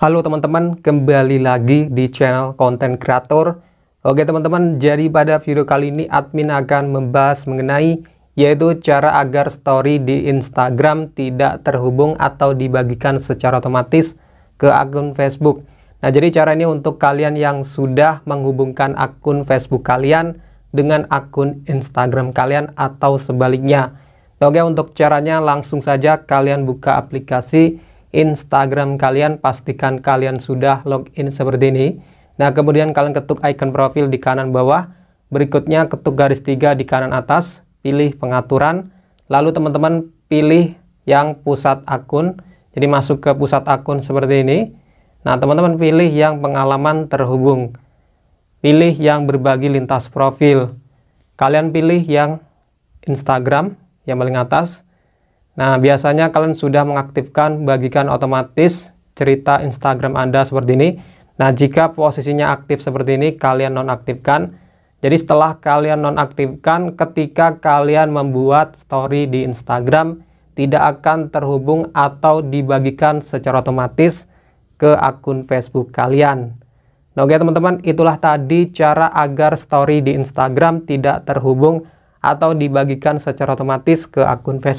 Halo teman-teman, kembali lagi di channel konten kreator. Oke teman-teman, jadi pada video kali ini admin akan membahas mengenai yaitu cara agar story di Instagram tidak terhubung atau dibagikan secara otomatis ke akun Facebook. Nah, jadi cara ini untuk kalian yang sudah menghubungkan akun Facebook kalian dengan akun Instagram kalian atau sebaliknya. Oke, untuk caranya langsung saja kalian buka aplikasi Instagram kalian, pastikan kalian sudah login seperti ini. Nah, kemudian kalian ketuk icon profil di kanan bawah, berikutnya ketuk garis tiga di kanan atas, pilih pengaturan, lalu teman-teman pilih yang pusat akun, jadi masuk ke pusat akun seperti ini. Nah, teman-teman pilih yang pengalaman terhubung, pilih yang berbagi lintas profil, kalian pilih yang Instagram yang paling atas, Nah, biasanya kalian sudah mengaktifkan bagikan otomatis cerita Instagram Anda seperti ini. Nah, jika posisinya aktif seperti ini, kalian nonaktifkan. Jadi setelah kalian nonaktifkan, ketika kalian membuat story di Instagram, tidak akan terhubung atau dibagikan secara otomatis ke akun Facebook kalian. Nah, oke teman-teman, itulah tadi cara agar story di Instagram tidak terhubung atau dibagikan secara otomatis ke akun Facebook.